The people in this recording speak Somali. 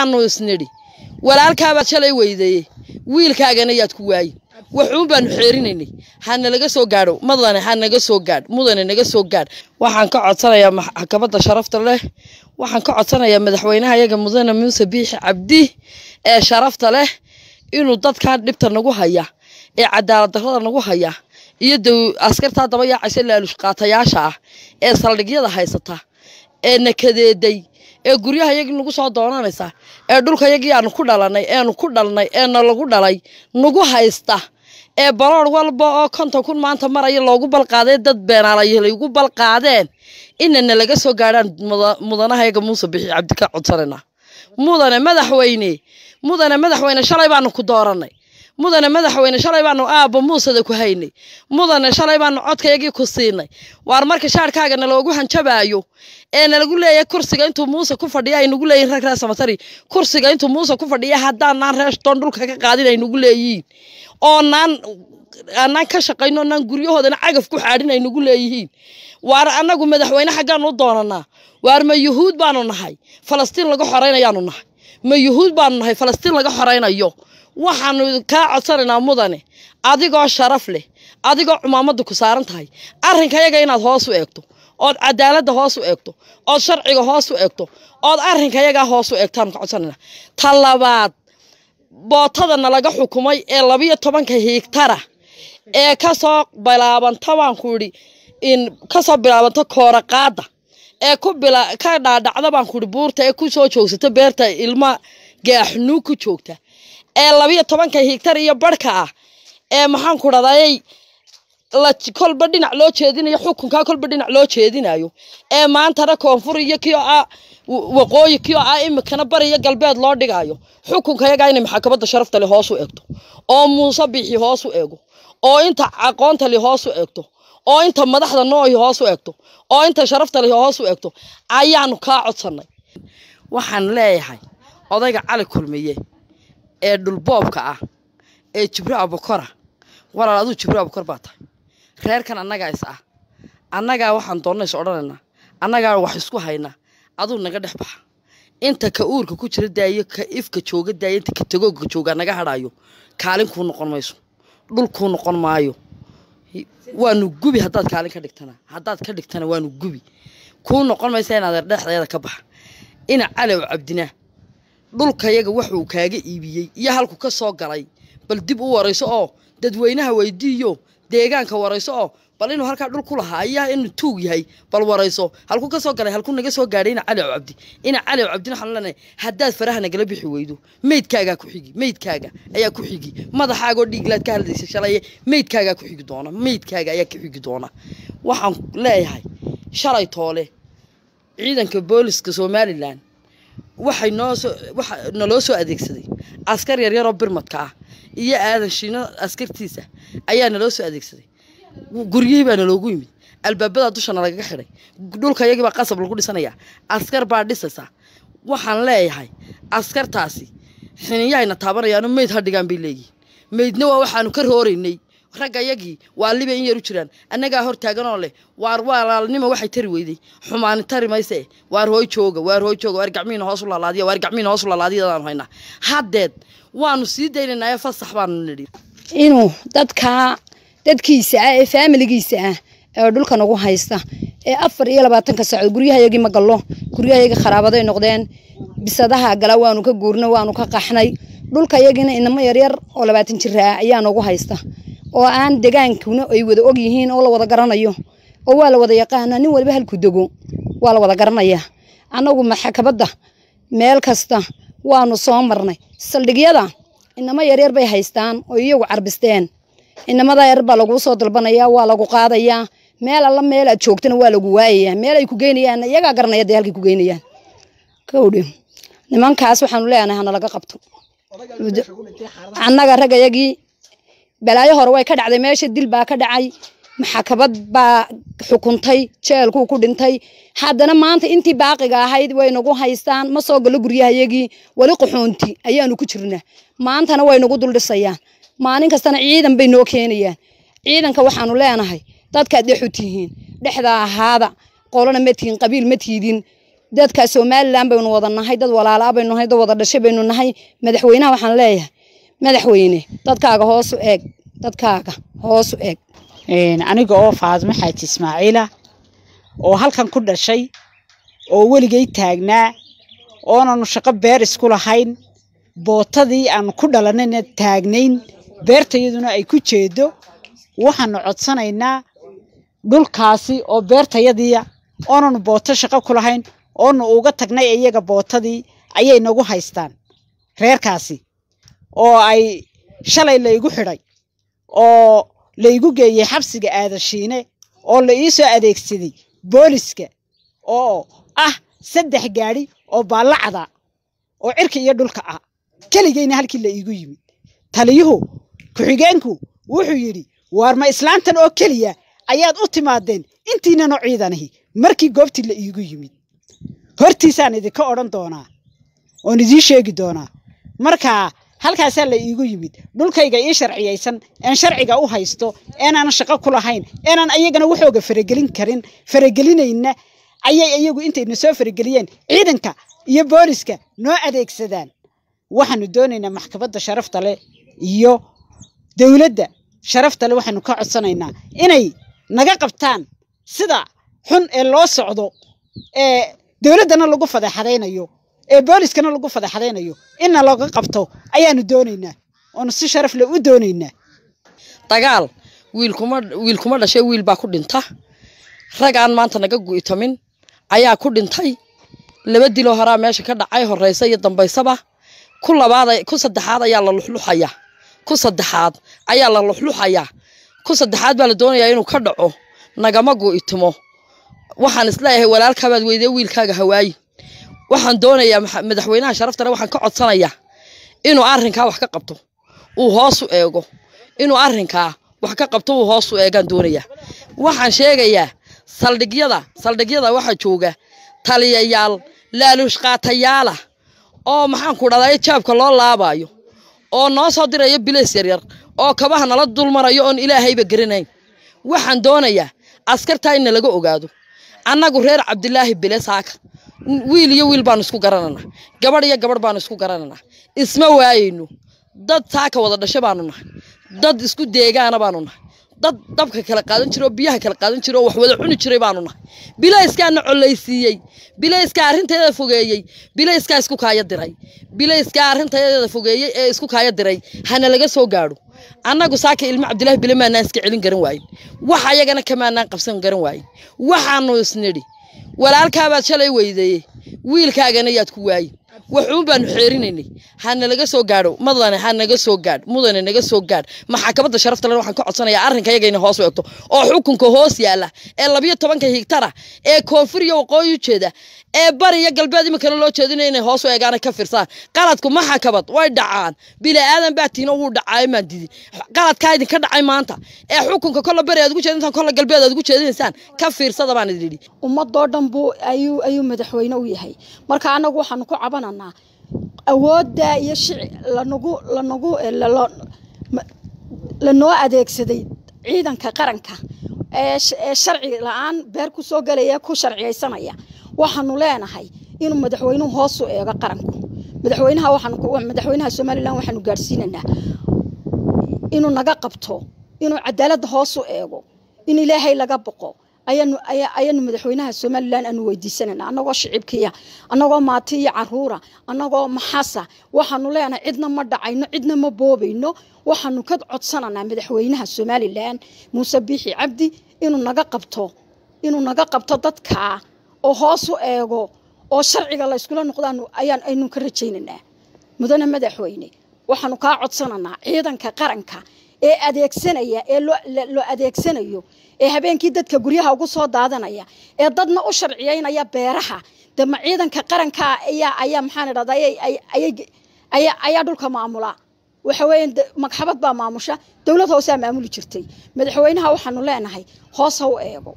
aanu walaalkaabaad shalay weydeeyey wiilkaagana yaad ku waaye waxuun baanu xeerinaynay hanalaga soo gaadho madane hanaga soo gaadh mudane naga soo gaadh waxaan ka codsanayaa maxkamadda sharafta leh waxaan ka codsanayaa madaxweynaha yaga mudane muuse biixi cabdi ee sharafta leh inuu dadkaa dhibta nagu haya ee cadaalad darrada nagu haya iyo askartaa daba yaacaysa laalushqaatayaasha ah ee saldhigyada haysata ee nakadeeday ee guryaha yagii nagu soo doonanaysa ee dhulka yagii aanu ku dhalanay eenu ku dhalnay eena lagu dhalay nagu haysta ee baloor walba oo konton kun maanta maraya loogu balqaaday dad beenaalaygu balqaadeen inana laga soo gaadhaan mudanaha yaga muuse bixi cabdika codsanana mudane madaxweyne mudane madaxweyne shalay baanu ku dooranay mudane madaxweyne shalay baanu aabbo muusada ku haynay mudane shalay baanu codkayagii ku siinay waar marka shaarkaaga naloogu hanjabaayo ee nalagu leeyahay kursiga intuu muuse ku fadhiya aynugu leeyihin rag raasamatari kursiga intuu muuse ku fadhiya haddaanaan reeshtoon dhulka ka qaadin aynugu leeyihiin oonaan aanaan ka shaqayno naan guryahoodana cagaf ku xaadhin aynugu leeyihiin waar annagu madaxweyne xaggaan u doonanaa waar ma yuhuud baanu nahay falastiin laga xoraynayaanu nahay ma yuhuud baanu nahay falastiin laga xoraynayo waxaanu kaa codsanaynaa mudane adigoo sharaf leh adigoo cumaamadda ku saaran tahay arrinkayaga inaad hoos u eegto ood cadaaladda hoos u eegto ood sharciga hoos u eegto ood arrinkayagaa hoos u eegtaanu ka codsananaa talabaad bootada nalaga xukumay ee labiyo tobanka hiigtara ee kasoo ah. bilaabanta baanku idhi kasoo bilaabanta kooraqaada ee ka dhaadhacda baanku idhi buurta ee ku soo joogsata beerta ilma gaaxnuu ku joogta ee labiyo tobanka higtar iyo barhka ah ee maxaanku dhadayay kolba dhinac loo jeedinayo xukunka kolba dhinac loo jeedinayo ee maantana koonfur iyo kio ah waqooyi kio ah imikana iyo galbeed loo dhigayo xukunka yagaa inay maxkamadda sharafta le hoos u eegto oo muuse biixi hoos u eego oo inta aqoonta le hoos u eegto oo inta madaxda noohi hoos u eegto oo inta sharafta le hoos u eegto ayaanu kaa codsannay waxaan leeyahay odayga cali kulmiye ee dhulboobka ah ee jibri abukora ah. walaal aduu jibriil abukor baa tahay reerkan annagaa is ah annagaa waxaan doonna is annagaa wax isku hayna aduu naga dhex baxa inta ka uurka ku jira daayo ka ifka jooga daayo inta ka tagooga joogaa naga hadhaayo kaalin noqon mayso dhul noqon maayo waanu gubi haddaad kaalin ka dhigtana haddaad ka dhigtana waanu gubi kuu noqon maysa inaad dhexdeeda ka baxa ina calow cabdinaa dhulkayaga waxuu kaaga iibiyey iyo halku ka soo galay bal dib u warayso oo dadweynaha weydiiyo deegaanka warayso oo bal inuu halkaa dhul ku lahaa ayaa inuu tuug yahay bal warayso halku ka soo galay halku naga soo gaadhay ina cali cabdi ina cali cabdina waxaan leenahay haddaad faraha nagala bixi weydo meydkaagaa ku xigi meydkaaga ayaa ku xigi madaxaagoo dhiiglaad ka hadlaysa shalay meydkaagaa ku xigi doona meydkaaga ayaa ka xigi doona waxaan leeyahay shalay toole ciidanka booliska somalilan waxay noosoo naloo soo adeegsaday askar yaryaroo birmadka ah iyo aadan shiino askartiisa ayaa naloo soo adeegsaday guryihii baa naloogu yimid albaabada dusha nalagaga xiday dhulka yagii qasab lagu dhisanayaa askar baa dhisaysaa waxaan leeyahay askartaasi xiniyaayna taabanayaano meyd ha dhigaan bay leeyihiin maydna waa waxaanu ka rooraynay raggayagii yagii waa liba in yaru jiraan annagaa hor leh waar walaalnima waxay tari weyday xumaani tari mayse waar hooy jooga waar hooy jooga waar gacmihiina hoos u waar gacmihiina hoos u laalaadiya haddeed waanu sii daynaynaayo fasax baanu nidhi inuu dadkaa dadkiisa ah ee faamiligiisa ah ee dhulkan ugu haysta ee afar iyo labaatanka saacood guryahayagii ma gallo guryahayaga kharaabaday noqdeen bisadaha gala waanu ka guurnay waanu ka qaxnay dhulkayagiina inamo yaryar oo labaatan jira ah ayaa nagu haysta oo aan degaankuna ay wada og yihiin oo la wada garanayo oo waa la wada yaqaanaa nin walba halku dego waa la wada garanayaa annagu maxakabadda meel kasta waanu soo marnay saldhigyada inamo yaryar bay haystaan oo iyagu carbisteen inamadaa yar lagu soo dalbanayaa waa lagu qaadayaa meel alla meel aad joogtana waa lagu waayayaa meel ay ku geynayaan iyagaa garanaya dee halkay ku geynayaan kowdhi nimankaas waxaanu leenahay hanalaga qabto annaga rag ayagii balaayo hore way ka dhacday meesha dil baa ka dhacay maxakabad baa xukuntay jeelkuu ku dhintay haddana maanta intii baaqiga ahayd waynagu haystaan ma soo galo guryahayagii weli qaxoonti ayaanu ku jirnaa maantana waynagu duldhisayaan maalin kastana ciidan bay noo keenayaan ciidanka waxaanu leenahay dadkaad dhexu tihiin dhexda ahaada qolana ma tihin qabiil ma tiidin dadka somalilan baynu wada nahay dad walaalaah baynu nahay dad wada dhashay baynu nahay madaxweynaha waxaan leeyahay madaxweyne dadkaaga hoosu eeg dadkaaga hoosu eeg aniga oo faatimo xaaji ismaaciila oo halkan ku dhashay oo weligay taagnaa oonanu shaqo beer isku lahayn bootadii aanu ku dhalanayna taagnayn beertayaduna ay ku jeedo waxaanu codsanaynaa dhulkaasi oo beertayadiia oonanu booto shaqo ku lahayn oonu uga tagnay iyaga bootadii ayay nagu haystaan reerkaasi oo ay shalay laygu xidhay oo laygu geeyey xabsiga aadashiine oo la ii soo adeegsaday booliska oo ah saddex gaadhi oo baallacda oo cirka iyo dhulka ah keligayna halkii la iigu yimid taliyuhu ku-xigeenku wuxuu yidhi waar ma islaantan oo keliya ayaad u timaadeen intiinano ciidanahi markii goobtii la iigu yimid hortiisaan idinka odhan doonaa oon idiin sheegi doonaa markaa halkaasaa la iigu yimid dhulkayga ii sharciyaysan een sharciga u haysto eenaan shaqo ku lahayn eenaan ayagana waxooga faragelin karin faragelinayna ayay iyagu intayna soo farageliyeen ciidanka iyo booliska noo adeegsadaan waxaanu doonaynaa maxkamadda sharafta leh iyo dowladda sharafta leh waxaanu ka codsanaynaa inay naga qabtaan sida xun ee loo socdo ee dowladdana lagu fadeexadaynayo ee booliskana lagu fadaxadaynayo inna looga qabto ayaanu doonaynaa oonu si sharaf leh u doonaynaa dagaal wiilkuma wiilkuma dhashay wiil baa ku dhinta rag aan maanta naga gu'itamin ayaa ku dhintay laba diloo horaa meesha ka dhacay horeysa iyo dambaysaba ku labaad ku saddexaad ayaa la luxluxaya ku saddexaad ayaa la luxluxayaa ku saddexaad baa la doonayaa inuu ka dhaco nagama gu'itimo waxaan isleeyahay walaalkaabaad weydee wiilkaaga hawaayi waxaan doonayaa madaxweynaha sharaftana waxaan ka codsanayaa inuu arrinkaa wax ka qabto uu hoosu eego inuu arrinkaa wax ka qabto uu hoosu eegaan doonayaa waxaan sheegayaa saldhigyada saldhigyada waxaa jooga taliyayaal laaluushqaatayaalah oo maxaan ku dhahdaa jaabka loo laabaayo oo noo soo dirayo bilays yaryar oo kabaha nala dulmarayo oon ilaahayba garanayn waxaan doonayaa askartaa in nalaga ogaado annagu reer cabdilaahi bilesaaka wiil iyo wiil baanu isku garanana gabadh iyo gabadh baanu isku garanana isma waayayno dad taa ka wada dhasho baanu nahay dad isku deegaana baanu nahay dad dabka kala qaadan jira oo biyaha kala qaadan jira oo wax wada cuni jiray baanu nahay bilayskaana collaysiiyey bilayskaa arrintayadeeda fogeeyey bilayskaa isku kaaya diray bilayskaa arrintayadeeda fogeeyey ee isku kaaya diray hana laga soo gaadho annagu saaka ilmo cabdilaahi bile maanaan iska celin garan waayin wax ayagana kamaanaan qabsan garan waayin waxaanu isnidhi walaalkaabaad shalay weydeeyey wiilkaagana yaad ku waaye waxuun baanu xeerinaynay hanalaga soo gaadho madane hanaga soo gaadh mudane naga soo gaadh maxaakamada sharafta le ka codsanayaa arrinka yaga hoos u oo xukunka hoos yaalla ee labiyo tobanka higtara ee koonfuriyo waqooyi ujeeda ee bariya galbeed iminkana loo jeedina inay hoos u ka firsaan qaladku maxakamad way dhacaan bila'aadan baa tiino wuu dhacaayo maan didin qaladkaa idinka dhacay maanta ee xukunka kolla bari aad ugu jeedintaan kolla galbeed aad ugu jeedinaysaan ka fiirsada baan idin yidhi ummadoo dhan buu ayuu ayuu madaxweyne u yahay marka annagu waxaanu ku caban doonaynaa awooddaa iyo shici lanagu lanoo adeegsaday ciidanka qaranka ee sharci la-aan beer kusoo galaya ku sharciyaysanaya waxaanu leenahay inuu madaxweynuhu hoosu eego qaranku madaxweynaha waxaan madaxweynaha somalilan waxaanu gaadhsiinaynaa inuu naga qabto inuu cadaaladda hoosu eego in ilaahay laga boqo ayanu ayaanu madaxweynaha somalilan aanu weydiisanana anagoo shicibkiya anagoo maati iyo caruura anagoo maxasa waxaanu leenahay cidna ma dhacayno cidna ma boobayno waxaanu ka codsananaa madaxweynaha somalilan muuse biixi cabdi inuu naga qabto inuu naga qabto dadkaa oo hoos u eego oo sharciga layskula noqdaan ayaan aynu ka rajaynaynaa mudane madaxweyne waxaanu kaa codsananaa ciidanka qaranka ee adeegsanaya ee la adeegsanayo ee habeenkii dadka guryaha ugu soo daadanaya ee dadna u sharciyeynaya beeraha de ciidanka qaranka ah ayaa ayaa maxaan idhahda ayaa dhulka maamula waxa weeye magxabad baa maamusha dowlad hoosaa maamuli jirtay madaxweynaha waxaanu leenahay hoos u eego